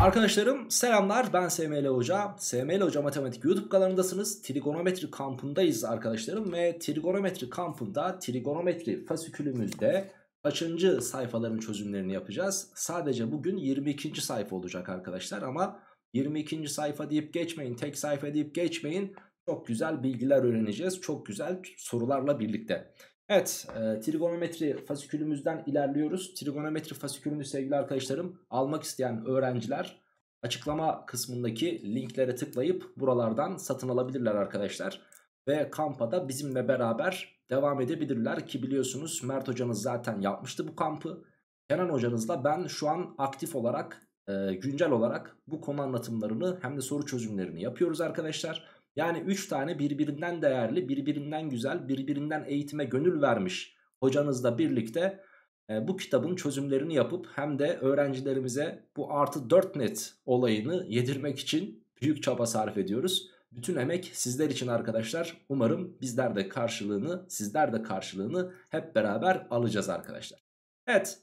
Arkadaşlarım selamlar ben SML Hoca. SML Hoca Matematik YouTube kanalındasınız. Trigonometri kampındayız arkadaşlarım ve trigonometri kampında trigonometri fasikülümüzde kaçıncı sayfaların çözümlerini yapacağız. Sadece bugün 22. sayfa olacak arkadaşlar ama 22. sayfa deyip geçmeyin, tek sayfa deyip geçmeyin. Çok güzel bilgiler öğreneceğiz. Çok güzel sorularla birlikte. Evet e, trigonometri fasikülümüzden ilerliyoruz. Trigonometri fasikülünü sevgili arkadaşlarım almak isteyen öğrenciler Açıklama kısmındaki linklere tıklayıp buralardan satın alabilirler arkadaşlar. Ve kampa da bizimle beraber devam edebilirler ki biliyorsunuz Mert hocanız zaten yapmıştı bu kampı. Kenan hocanızla ben şu an aktif olarak e, güncel olarak bu konu anlatımlarını hem de soru çözümlerini yapıyoruz arkadaşlar. Yani 3 tane birbirinden değerli, birbirinden güzel, birbirinden eğitime gönül vermiş hocanızla birlikte e, bu kitabın çözümlerini yapıp hem de öğrencilerimize bu artı 4 net olayını yedirmek için büyük çaba sarf ediyoruz. Bütün emek sizler için arkadaşlar. Umarım bizler de karşılığını, sizler de karşılığını hep beraber alacağız arkadaşlar. Evet,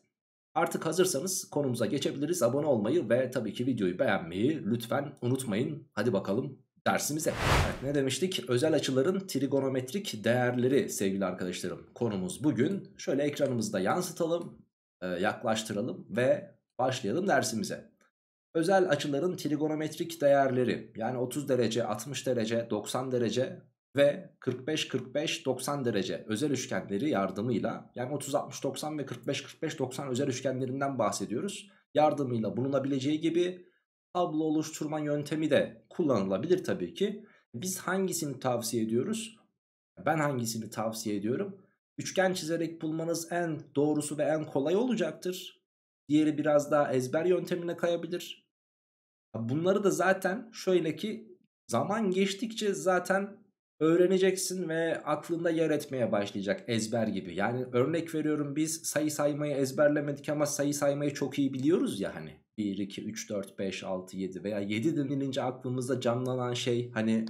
artık hazırsanız konumuza geçebiliriz. Abone olmayı ve tabii ki videoyu beğenmeyi lütfen unutmayın. Hadi bakalım dersimize. Evet, ne demiştik? Özel açıların trigonometrik değerleri sevgili arkadaşlarım. Konumuz bugün. Şöyle ekranımızda yansıtalım, e, yaklaştıralım ve başlayalım dersimize. Özel açıların trigonometrik değerleri yani 30 derece, 60 derece, 90 derece ve 45-45-90 derece özel üçgenleri yardımıyla yani 30-60-90 ve 45-45-90 özel üçgenlerinden bahsediyoruz. Yardımıyla bulunabileceği gibi tablo oluşturma yöntemi de kullanılabilir tabii ki. Biz hangisini tavsiye ediyoruz? Ben hangisini tavsiye ediyorum? Üçgen çizerek bulmanız en doğrusu ve en kolay olacaktır. Diğeri biraz daha ezber yöntemine kayabilir. Bunları da zaten şöyle ki zaman geçtikçe zaten öğreneceksin ve aklında yer etmeye başlayacak ezber gibi. Yani örnek veriyorum biz sayı saymayı ezberlemedik ama sayı saymayı çok iyi biliyoruz ya hani. 1, 2, 3, 4, 5, 6, 7 veya 7 denilince aklımızda canlanan şey hani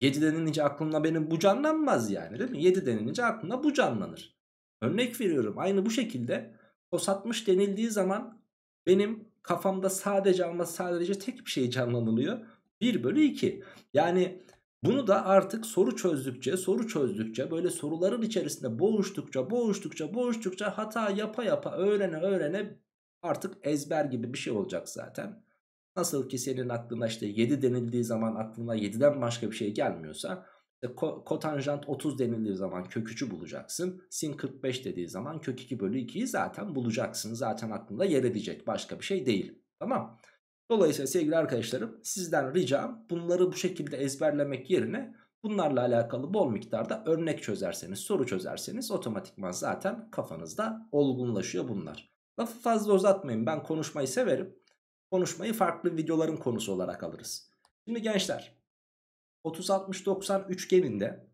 7 denilince aklımda benim bu canlanmaz yani değil mi? 7 denilince aklımda bu canlanır. Örnek veriyorum aynı bu şekilde o 60 denildiği zaman benim kafamda sadece ama sadece tek bir şey canlanılıyor. 1 bölü 2. Yani bunu da artık soru çözdükçe soru çözdükçe böyle soruların içerisinde boğuştukça boğuştukça boğuştukça hata yapa yapa öğrene öğrene artık ezber gibi bir şey olacak zaten. Nasıl ki senin aklına işte 7 denildiği zaman aklına 7'den başka bir şey gelmiyorsa işte kotanjant 30 denildiği zaman kök 3'ü bulacaksın. Sin 45 dediği zaman kök 2 bölü 2'yi zaten bulacaksın. Zaten aklında yer edecek başka bir şey değil. Tamam Dolayısıyla sevgili arkadaşlarım sizden ricam bunları bu şekilde ezberlemek yerine bunlarla alakalı bol miktarda örnek çözerseniz soru çözerseniz otomatikman zaten kafanızda olgunlaşıyor bunlar. Lafı fazla uzatmayın ben konuşmayı severim. Konuşmayı farklı videoların konusu olarak alırız. Şimdi gençler 30-60-90 üçgeninde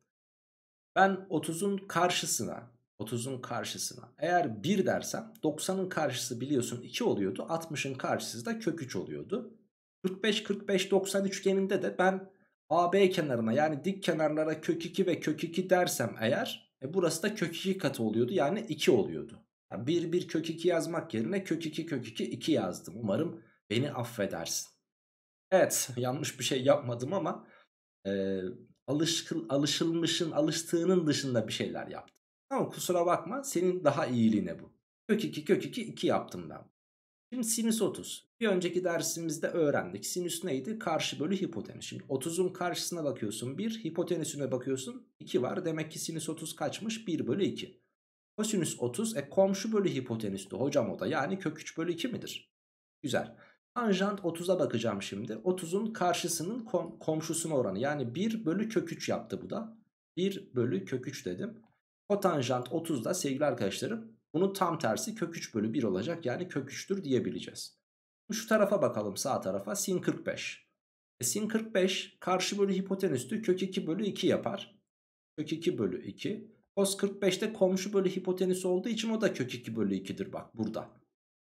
ben 30'un karşısına 30'un karşısına eğer 1 dersem 90'ın karşısı biliyorsun 2 oluyordu 60'ın karşısı da kök 3 oluyordu. 45-45-90 üçgeninde de ben AB kenarına yani dik kenarlara kök 2 ve kök 2 dersem eğer e burası da kök 2 katı oluyordu yani 2 oluyordu. 1 1 kök 2 yazmak yerine kök 2 kök 2 2 yazdım. Umarım beni affedersin. Evet yanlış bir şey yapmadım ama e, alışkıl, alışılmışın alıştığının dışında bir şeyler yaptım. Ama kusura bakma senin daha iyiliğine bu. Kök 2 kök 2 2 yaptım ben. Şimdi sinüs 30. Bir önceki dersimizde öğrendik. Sinüs neydi? Karşı bölü hipotenüs. Şimdi 30'un karşısına bakıyorsun 1, hipotenüsüne bakıyorsun 2 var. Demek ki sinüs 30 kaçmış? 1 bölü 2. Kosinüs 30 e komşu bölü hipotenüstü hocam o da yani kök 3 bölü 2 midir? Güzel. Tanjant 30'a bakacağım şimdi. 30'un karşısının kom komşusuna oranı yani 1 bölü kök 3 yaptı bu da. 1 bölü kök 3 dedim. Kotanjant 30 da sevgili arkadaşlarım bunun tam tersi kök 3 bölü 1 olacak yani kök 3'tür diyebileceğiz. Şu tarafa bakalım sağ tarafa sin 45. E, sin 45 karşı bölü hipotenüstü kök 2 bölü 2 yapar. Kök 2 bölü 2. Cos 45'te komşu bölü hipotenüs olduğu için o da kök 2 bölü 2'dir bak burada.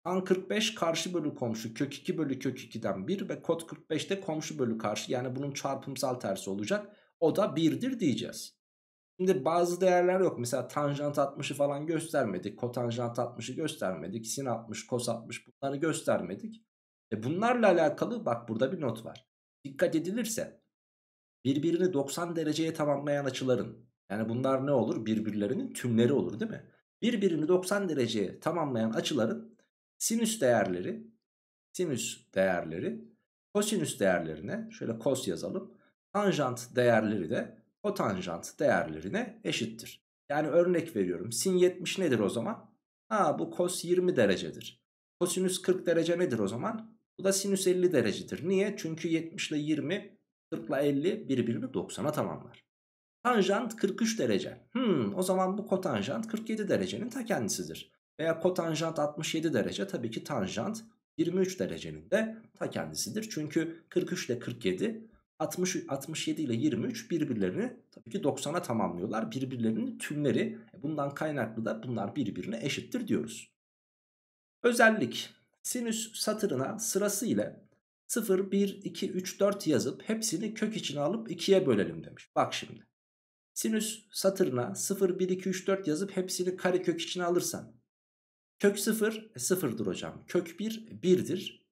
Tan 45 karşı bölü komşu kök 2 bölü kök 2'den 1 ve kod 45'te komşu bölü karşı yani bunun çarpımsal tersi olacak. O da 1'dir diyeceğiz. Şimdi bazı değerler yok. Mesela tanjant 60'ı falan göstermedik. Kotanjant 60'ı göstermedik. Sin 60, kos 60 bunları göstermedik. E bunlarla alakalı bak burada bir not var. Dikkat edilirse birbirini 90 dereceye tamamlayan açıların yani bunlar ne olur? Birbirlerinin tümleri olur değil mi? Birbirini 90 dereceye tamamlayan açıların sinüs değerleri sinüs değerleri kosinüs değerlerine şöyle kos yazalım. Tanjant değerleri de o değerlerine eşittir. Yani örnek veriyorum. Sin 70 nedir o zaman? Ha bu kos 20 derecedir. Kosinüs 40 derece nedir o zaman? Bu da sinüs 50 derecedir. Niye? Çünkü 70 ile 20, 40 ile 50 birbirini 90'a tamamlar. Tanjant 43 derece. Hmm, o zaman bu kotanjant 47 derecenin ta kendisidir. Veya kotanjant 67 derece tabii ki tanjant 23 derecenin de ta kendisidir. Çünkü 43 ile 47 60, 67 ile 23 birbirlerini tabii ki 90'a tamamlıyorlar. Birbirlerinin tümleri e, bundan kaynaklı da bunlar birbirine eşittir diyoruz. Özellik sinüs satırına sırasıyla 0, 1, 2, 3, 4 yazıp hepsini kök içine alıp 2'ye bölelim demiş. Bak şimdi Sinüs satırına 0, 1, 2, 3, 4 yazıp hepsini karekök içine alırsan. Kök 0, e, dur hocam. Kök 1, 1'dir.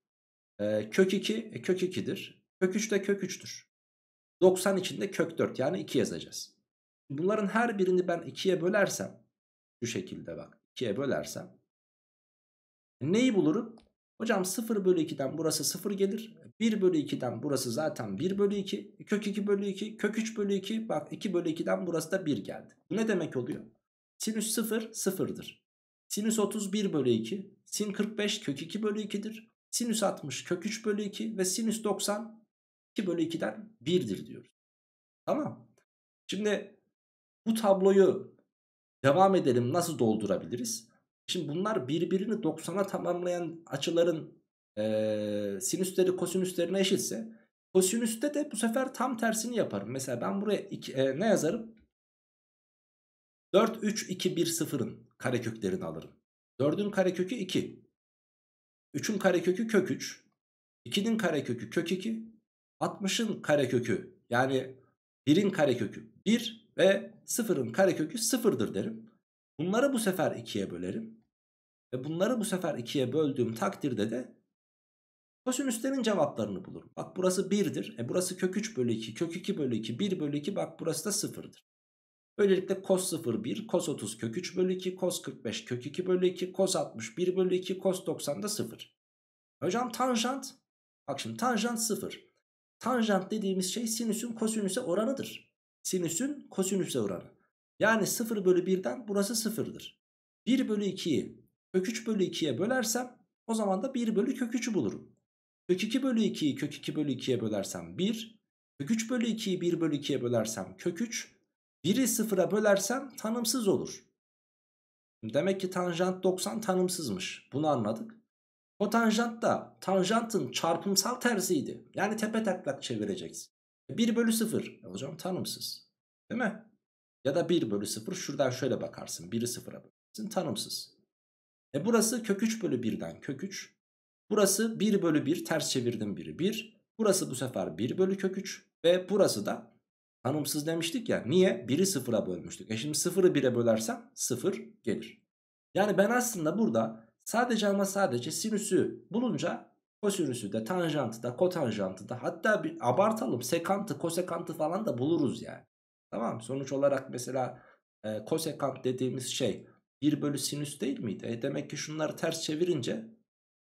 E, kök 2, e, kök 2'dir. Kök 3 de kök 3'tür. 90 içinde kök 4 yani 2 yazacağız. Bunların her birini ben 2'ye bölersem şu şekilde bak 2'ye bölersem neyi bulurum? Hocam 0 bölü 2'den burası 0 gelir. 1 bölü 2'den burası zaten 1 bölü 2. Kök 2 bölü 2. Kök 3 bölü 2. Bak 2 bölü 2'den burası da 1 geldi. Bu ne demek oluyor? Sinüs 0 sıfırdır. Sinüs 31 bölü 2. Sin 45 kök 2 bölü 2'dir. Sinüs 60 kök 3 bölü 2 ve sinüs 90 2 bölü 2'den 1'dir diyoruz. Tamam. Şimdi bu tabloyu devam edelim nasıl doldurabiliriz? Şimdi bunlar birbirini 90'a tamamlayan açıların e, sinüsleri kosinüslerine eşitse kosinüste de bu sefer tam tersini yaparım. Mesela ben buraya iki, e, ne yazarım? 4, 3, 2, 1, 0'ın kareköklerini alırım. 4'ün karekökü 2. 3'ün karekökü kök 3. 2'nin karekökü kök 2. 60'ın karekökü yani 1'in karekökü 1 ve 0'ın karekökü 0'dır derim. Bunları bu sefer 2'ye bölerim. Ve bunları bu sefer 2'ye böldüğüm takdirde de kosinüslerin cevaplarını bulurum. Bak burası 1'dir. E burası kök 3 bölü 2, kök 2 bölü 2, 1 bölü 2 bak burası da 0'dır. Böylelikle cos 0 1, cos 30 kök 3 bölü 2, cos 45 kök 2 bölü 2, cos 60 1 bölü 2, cos 90 da 0. Hocam tanjant, bak şimdi tanjant 0. Tanjant dediğimiz şey sinüsün kosinüse oranıdır. Sinüsün kosinüse oranı. Yani 0 bölü 1'den burası 0'dır. 1 bölü 2'yi Kök 3 bölü 2'ye bölersem o zaman da 1 bölü kök 3'ü bulurum. Kök 2 bölü 2'yi kök 2 bölü 2'ye bölersem 1. Kök 3 bölü 2'yi 1 bölü 2'ye bölersem kök 3. 1'i 0'a bölersem tanımsız olur. Demek ki tanjant 90 tanımsızmış. Bunu anladık. tanjant da tanjantın çarpımsal tersiydi. Yani tepe taklak çevireceksin. 1 bölü 0. hocam e, tanımsız. Değil mi? Ya da 1 bölü 0 şuradan şöyle bakarsın. 1'i 0'a bölersin tanımsız. E burası kök 3 bölü 1'den kök 3. Burası 1 bölü 1 ters çevirdim biri 1. Burası bu sefer 1 bölü kök 3 ve burası da tanımsız demiştik ya. Niye? 1'i 0'a bölmüştük. E şimdi 0'ı 1'e bölersem 0 gelir. Yani ben aslında burada sadece ama sadece sinüsü bulunca kosinüsü de tanjantı da kotanjantı da hatta bir abartalım sekantı kosekantı falan da buluruz yani. Tamam sonuç olarak mesela e, kosekant dediğimiz şey 1 bölü sinüs değil miydi? E demek ki şunları ters çevirince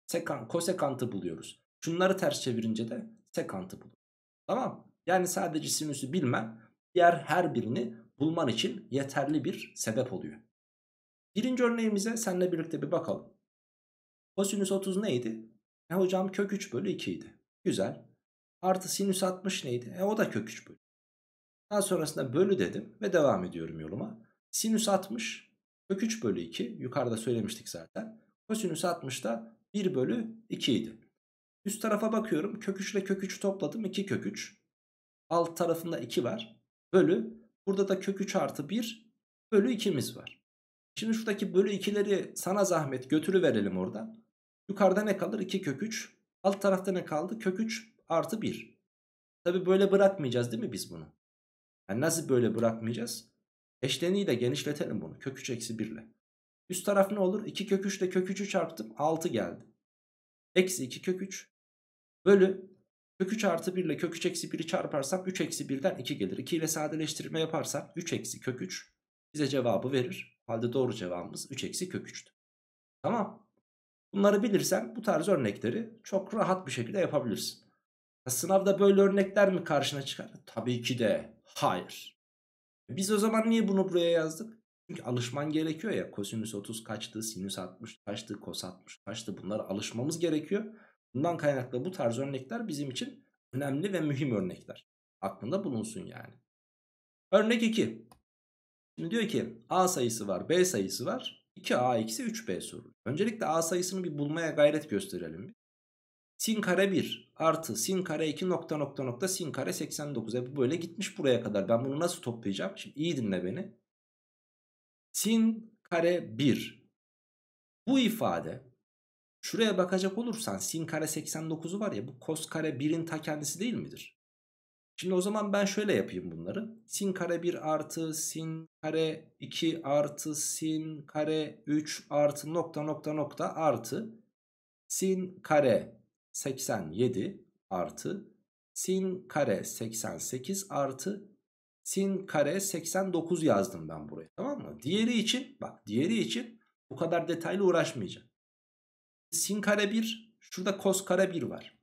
sekan, kosekantı buluyoruz. Şunları ters çevirince de sekantı buluyoruz. Tamam Yani sadece sinüsü bilmem diğer her birini bulman için yeterli bir sebep oluyor. Birinci örneğimize seninle birlikte bir bakalım. Kosinüs 30 neydi? E hocam kök 3 bölü 2 idi. Güzel. Artı sinüs 60 neydi? E o da kök 3 bölü. Daha sonrasında bölü dedim ve devam ediyorum yoluma. Sinüs 60 Kök 3 bölü 2 yukarıda söylemiştik zaten. Kosinüs 60 da 1 bölü 2 idi. Üst tarafa bakıyorum kök 3 ile kök 3'ü topladım 2 kök 3. Alt tarafında 2 var. Bölü burada da kök 3 artı 1 bölü 2'miz var. Şimdi şuradaki bölü 2'leri sana zahmet götürü verelim orada. Yukarıda ne kalır? 2 kök 3. Alt tarafta ne kaldı? Kök 3 artı 1. Tabi böyle bırakmayacağız değil mi biz bunu? Yani nasıl böyle bırakmayacağız? Eşleniği de genişletelim bunu. Kök 3 eksi 1 ile. Üst taraf ne olur? 2 kök 3 ile kök 3'ü çarptım. 6 geldi. Eksi 2 kök 3 bölü kök 3 artı 1 ile kök 3 eksi 1'i çarparsam 3 eksi 1'den 2 gelir. 2 ile sadeleştirme yaparsak 3 eksi kök 3 bize cevabı verir. Halde doğru cevabımız 3 eksi kök 3'tü. Tamam. Bunları bilirsen bu tarz örnekleri çok rahat bir şekilde yapabilirsin. Sınavda böyle örnekler mi karşına çıkar? Tabii ki de hayır. Biz o zaman niye bunu buraya yazdık? Çünkü alışman gerekiyor ya. Kosinüs 30 kaçtı, sinüs 60 kaçtı, kos 60 kaçtı. Bunlara alışmamız gerekiyor. Bundan kaynaklı bu tarz örnekler bizim için önemli ve mühim örnekler. Aklında bulunsun yani. Örnek 2. Şimdi diyor ki A sayısı var, B sayısı var. 2A eksi 3B sorulur. Öncelikle A sayısını bir bulmaya gayret gösterelim sin kare 1 artı sin kare 2 nokta nokta nokta sin kare 89. E bu böyle gitmiş buraya kadar. Ben bunu nasıl toplayacağım? Şimdi iyi dinle beni. Sin kare 1. Bu ifade şuraya bakacak olursan sin kare 89'u var ya bu kos kare 1'in ta kendisi değil midir? Şimdi o zaman ben şöyle yapayım bunları. Sin kare 1 artı sin kare 2 artı sin kare 3 artı nokta nokta nokta artı sin kare 87 artı sin kare 88 artı sin kare 89 yazdım ben buraya tamam mı? Diğeri için bak diğeri için bu kadar detaylı uğraşmayacağım. Sin kare 1 şurada kos kare 1 var.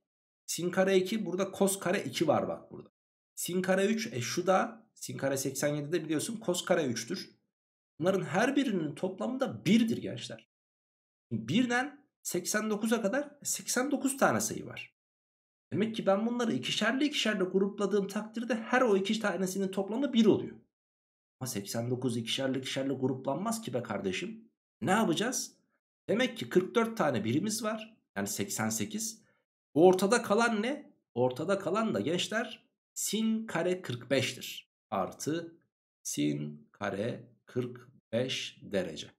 Sin kare 2 burada kos kare 2 var bak burada. Sin kare 3 e şu da sin kare 87'de biliyorsun kos kare 3'tür. Bunların her birinin toplamı da 1'dir gençler. Birden 89'a kadar 89 tane sayı var. Demek ki ben bunları ikişerli ikişerli grupladığım takdirde her o iki tanesinin toplamı 1 oluyor. Ama 89 ikişerli ikişerli gruplanmaz ki be kardeşim. Ne yapacağız? Demek ki 44 tane birimiz var. Yani 88. Ortada kalan ne? Ortada kalan da gençler sin kare 45'tir. Artı sin kare 45 derece.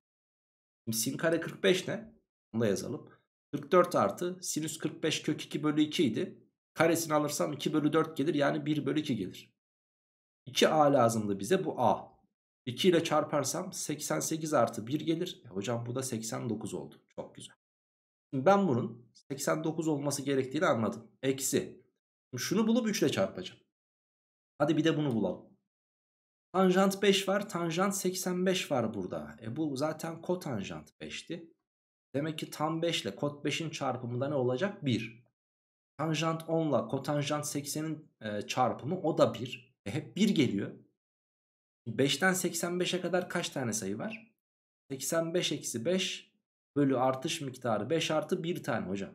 Şimdi sin kare 45 ne? Bunu da yazalım. 44 artı sinüs 45 kök 2 bölü 2 idi. Karesini alırsam 2 bölü 4 gelir yani 1 bölü 2 gelir. 2a lazımdı bize bu a. 2 ile çarparsam 88 artı 1 gelir. E hocam bu da 89 oldu. Çok güzel. Şimdi ben bunun 89 olması gerektiğini anladım. Eksi. Şimdi şunu bulup 3 ile çarpacağım. Hadi bir de bunu bulalım. Tanjant 5 var. Tanjant 85 var burada. E bu zaten kotanjant 5'ti. Demek ki tam 5 ile kot 5'in çarpımı da ne olacak? 1. Tanjant 10 ile kotanjant 80'in e, çarpımı o da 1. E hep 1 geliyor. 5'ten 85'e kadar kaç tane sayı var? 85 eksi 5 bölü artış miktarı 5 artı 1 tane hocam.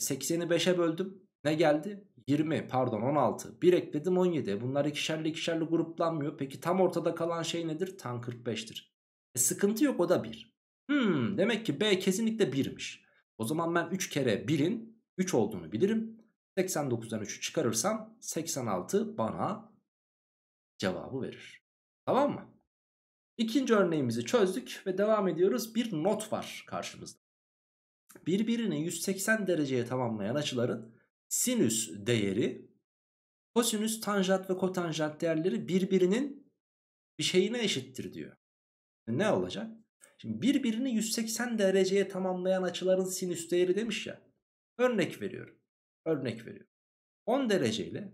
80'i 5'e böldüm. Ne geldi? 20 pardon 16. 1 ekledim 17. E, bunlar ikişerli ikişerli gruplanmıyor. Peki tam ortada kalan şey nedir? Tan 45'tir. E sıkıntı yok o da 1. Hmm, demek ki B kesinlikle 1'miş. O zaman ben 3 kere 1'in 3 olduğunu bilirim. 89'dan 3'ü çıkarırsam 86 bana cevabı verir. Tamam mı? İkinci örneğimizi çözdük ve devam ediyoruz. Bir not var karşımızda. Birbirini 180 dereceye tamamlayan açıların sinüs değeri, kosinüs, tanjant ve kotanjant değerleri birbirinin bir şeyine eşittir diyor. E, ne olacak? Şimdi birbirini 180 dereceye tamamlayan açıların sinüs değeri demiş ya. Örnek veriyorum. Örnek veriyorum. 10 derece ile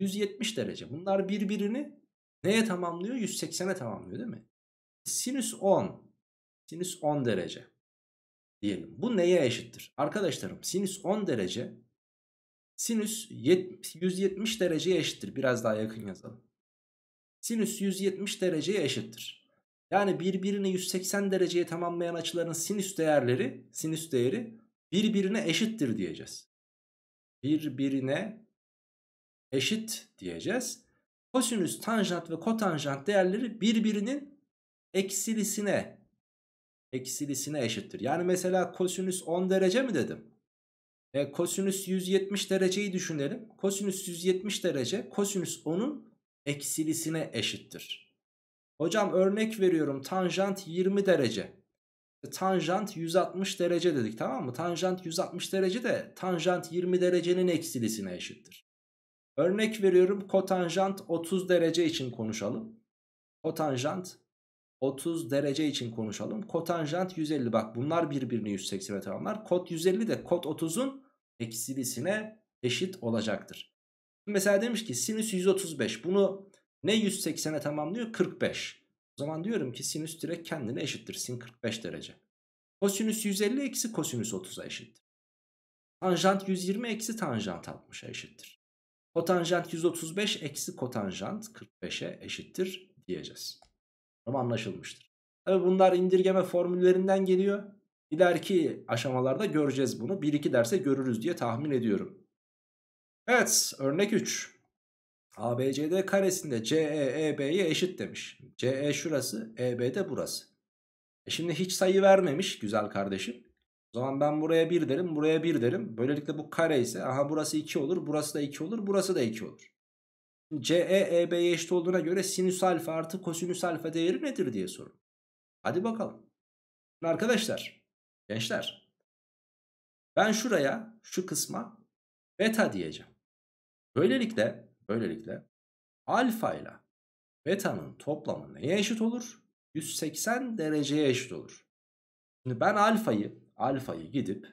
170 derece. Bunlar birbirini neye tamamlıyor? 180'e tamamlıyor değil mi? Sinüs 10. Sinüs 10 derece diyelim. Bu neye eşittir? Arkadaşlarım sinüs 10 derece sinüs 170 dereceye eşittir. Biraz daha yakın yazalım. Sinüs 170 dereceye eşittir. Yani birbirini 180 dereceye tamamlayan açıların sinüs değerleri, sinüs değeri birbirine eşittir diyeceğiz. Birbirine eşit diyeceğiz. Kosinüs, tanjant ve kotanjant değerleri birbirinin eksilisine eksilisine eşittir. Yani mesela kosinüs 10 derece mi dedim? E, kosinüs 170 dereceyi düşünelim. Kosinüs 170 derece kosinüs 10'un eksilisine eşittir. Hocam örnek veriyorum tanjant 20 derece. E, tanjant 160 derece dedik tamam mı? Tanjant 160 derece de tanjant 20 derecenin eksilisine eşittir. Örnek veriyorum kotanjant 30 derece için konuşalım. Kotanjant 30 derece için konuşalım. Kotanjant 150 bak bunlar birbirine 180 tamamlar. Kot 150 de kot 30'un eksilisine eşit olacaktır. Mesela demiş ki sinüs 135 bunu ne 180'e tamamlıyor? 45. O zaman diyorum ki sinüs direk kendine eşittir. Sin 45 derece. Kosinüs 150 eksi kosinüs 30'a eşittir. Tanjant 120 eksi tanjant 60'a eşittir. Kotanjant 135 eksi kotanjant 45'e eşittir diyeceğiz. Ama anlaşılmıştır. Tabi bunlar indirgeme formüllerinden geliyor. İleriki aşamalarda göreceğiz bunu. 1-2 derse görürüz diye tahmin ediyorum. Evet örnek 3. ABCD karesinde CE EB'ye eşit demiş. CE şurası, EB de burası. E şimdi hiç sayı vermemiş güzel kardeşim. O zaman ben buraya 1 derim, buraya 1 derim. Böylelikle bu kare ise aha burası 2 olur, burası da 2 olur, burası da 2 olur. CE EB'ye eşit olduğuna göre sinüs alfa artı kosinüs alfa değeri nedir diye sorun. Hadi bakalım. Şimdi arkadaşlar, gençler. Ben şuraya, şu kısma beta diyeceğim. Böylelikle Böylelikle alfa ile beta'nın toplamı neye eşit olur? 180 dereceye eşit olur. Şimdi ben alfayı alfayı gidip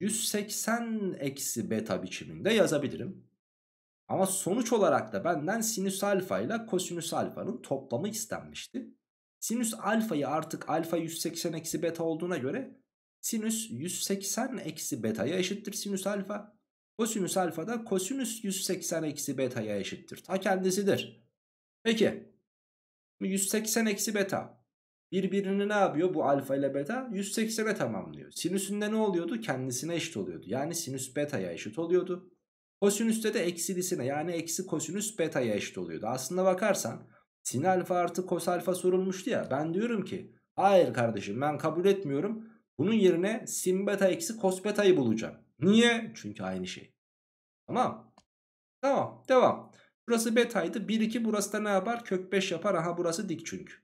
180 eksi beta biçiminde yazabilirim. Ama sonuç olarak da benden sinüs alfa ile kosinüs alfanın toplamı istenmişti. Sinüs alfayı artık alfa 180 eksi beta olduğuna göre sinüs 180 eksi beta'ya eşittir sinüs alfa. Kosinüs alfa da kosinüs 180 eksi beta'ya eşittir. Ta kendisidir. Peki. 180 eksi beta. Birbirini ne yapıyor bu alfa ile beta? 180'e tamamlıyor. Sinüsünde ne oluyordu? Kendisine eşit oluyordu. Yani sinüs beta'ya eşit oluyordu. Kosinüste de eksilisine yani eksi kosinüs beta'ya eşit oluyordu. Aslında bakarsan sin alfa artı kos alfa sorulmuştu ya. Ben diyorum ki hayır kardeşim ben kabul etmiyorum. Bunun yerine sin beta eksi kos beta'yı bulacağım. Niye? Çünkü aynı şey. Tamam. Tamam devam. Burası betaydı. 1 2 burası da ne yapar? Kök 5 yapar. Aha burası dik çünkü.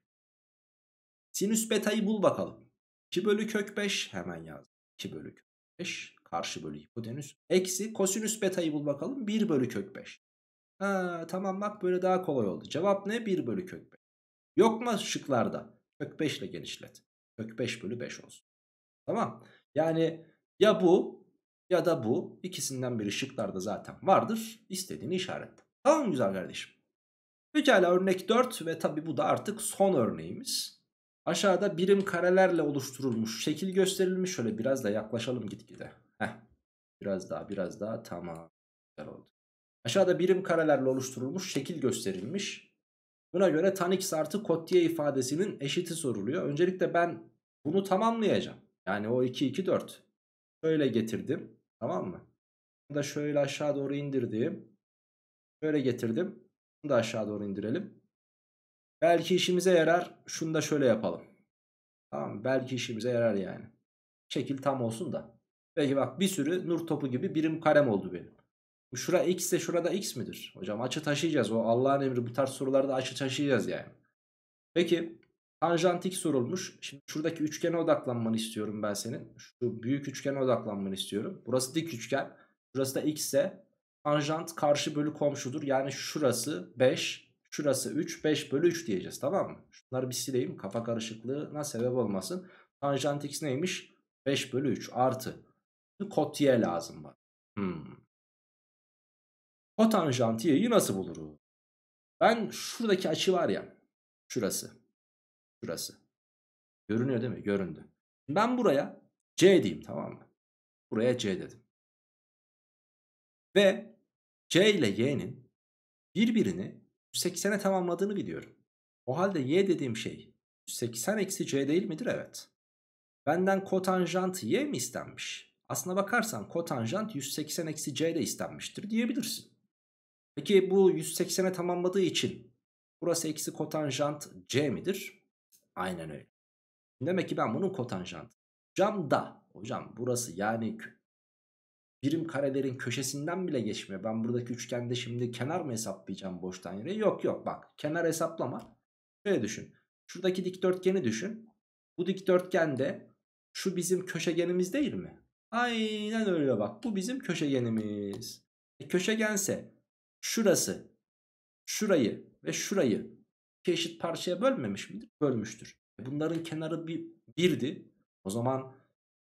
Sinüs betayı bul bakalım. 2 bölü kök 5 hemen yaz. 2 bölü kök 5 karşı bölü hipotenüs. Eksi kosinüs betayı bul bakalım. 1 bölü kök 5. Ha, tamam bak böyle daha kolay oldu. Cevap ne? 1 bölü kök 5. Yok mu şıklarda? Kök 5 ile genişlet. Kök 5 bölü 5 olsun. Tamam. Yani ya bu ya da bu ikisinden biri şıklarda zaten vardır. istediğini işaretle. Tamam mı güzel kardeşim? Pekala örnek 4 ve tabi bu da artık son örneğimiz. Aşağıda birim karelerle oluşturulmuş şekil gösterilmiş. Şöyle biraz da yaklaşalım gitgide. Heh. Biraz daha biraz daha tamam. Güzel oldu. Aşağıda birim karelerle oluşturulmuş şekil gösterilmiş. Buna göre tan x artı kot y ifadesinin eşiti soruluyor. Öncelikle ben bunu tamamlayacağım. Yani o 2 2 4. Şöyle getirdim. Tamam mı? Bunu da şöyle aşağı doğru indirdim. Şöyle getirdim. Bunu da aşağı doğru indirelim. Belki işimize yarar. Şunu da şöyle yapalım. Tamam mı? Belki işimize yarar yani. Şekil tam olsun da. Peki bak bir sürü nur topu gibi birim karem oldu benim. Bu Şura x ise şurada x midir? Hocam açı taşıyacağız. O Allah'ın emri bu tarz sorularda açı taşıyacağız yani. Peki Tanjantik sorulmuş. Şimdi şuradaki üçgene odaklanmanı istiyorum ben senin. Şu büyük üçgene odaklanmanı istiyorum. Burası dik üçgen. Burası da x ise tanjant karşı bölü komşudur. Yani şurası 5, şurası 3, 5 bölü 3 diyeceğiz tamam mı? Şunları bir sileyim kafa karışıklığına sebep olmasın. Tanjant x neymiş? 5 bölü 3 artı. Kotiye lazım bana. Hmm. Kotanjant y'yi nasıl buluruz? Ben şuradaki açı var ya. Şurası. Şurası. Görünüyor değil mi? Göründü. Ben buraya C diyeyim tamam mı? Buraya C dedim. Ve C ile Y'nin birbirini 180'e tamamladığını biliyorum. O halde Y dediğim şey 180 eksi C değil midir? Evet. Benden kotanjant Y mi istenmiş? Aslına bakarsan kotanjant 180 eksi C de istenmiştir diyebilirsin. Peki bu 180'e tamamladığı için burası eksi kotanjant C midir? Aynen öyle. Demek ki ben bunun kotanjantı. Hocam da. Hocam burası yani birim karelerin köşesinden bile geçmiyor. Ben buradaki üçgende şimdi kenar mı hesaplayacağım boştan yere? Yok yok bak kenar hesaplama. Şöyle düşün. Şuradaki dikdörtgeni düşün. Bu dikdörtgende şu bizim köşegenimiz değil mi? Aynen öyle bak. Bu bizim köşegenimiz. E, köşegense şurası, şurayı ve şurayı iki eşit parçaya bölmemiş midir? Bölmüştür. E, bunların kenarı bir, birdi. O zaman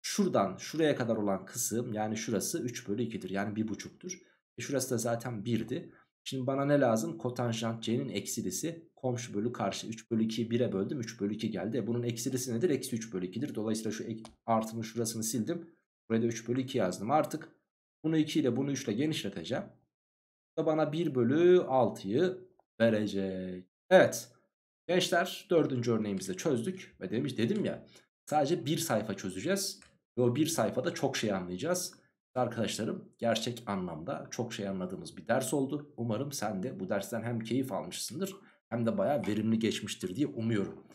şuradan şuraya kadar olan kısım yani şurası 3 bölü 2'dir. Yani 1,5'tür. E şurası da zaten 1'di. Şimdi bana ne lazım? Kotanjant c'nin eksilisi komşu bölü karşı 3 bölü 2'yi 1'e böldüm 3 bölü 2 geldi. E bunun eksilisi nedir? Eksi 3 bölü 2'dir. Dolayısıyla şu artının şurasını sildim. Buraya da 3 bölü 2 yazdım. Artık bunu 2 ile bunu 3 ile genişleteceğim. Bu da bana 1 bölü 6'yı verecek. Evet. Gençler dördüncü örneğimizde çözdük. Ve demiş dedim ya sadece bir sayfa çözeceğiz. Ve o bir sayfada çok şey anlayacağız. Arkadaşlarım gerçek anlamda çok şey anladığımız bir ders oldu. Umarım sen de bu dersten hem keyif almışsındır hem de baya verimli geçmiştir diye umuyorum.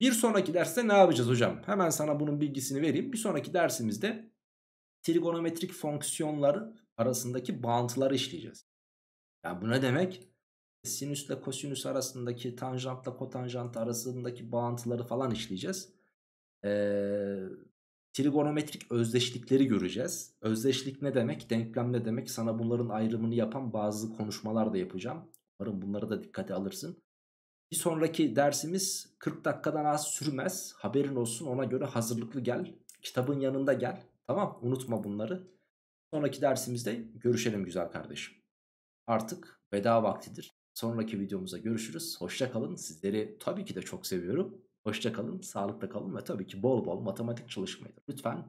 Bir sonraki derste ne yapacağız hocam? Hemen sana bunun bilgisini vereyim. Bir sonraki dersimizde trigonometrik fonksiyonları arasındaki bağıntıları işleyeceğiz. Yani bu ne demek? sinüsle kosinüs arasındaki tanjantla kotanjant arasındaki bağıntıları falan işleyeceğiz. Ee, trigonometrik özdeşlikleri göreceğiz. Özdeşlik ne demek? Denklem ne demek? Sana bunların ayrımını yapan bazı konuşmalar da yapacağım. Umarım bunları da dikkate alırsın. Bir sonraki dersimiz 40 dakikadan az sürmez. Haberin olsun ona göre hazırlıklı gel. Kitabın yanında gel. Tamam unutma bunları. Sonraki dersimizde görüşelim güzel kardeşim. Artık veda vaktidir. Sonraki videomuzda görüşürüz. Hoşça kalın. Sizleri tabii ki de çok seviyorum. Hoşça kalın, sağlıkla kalın ve tabii ki bol bol matematik çalışmayı da lütfen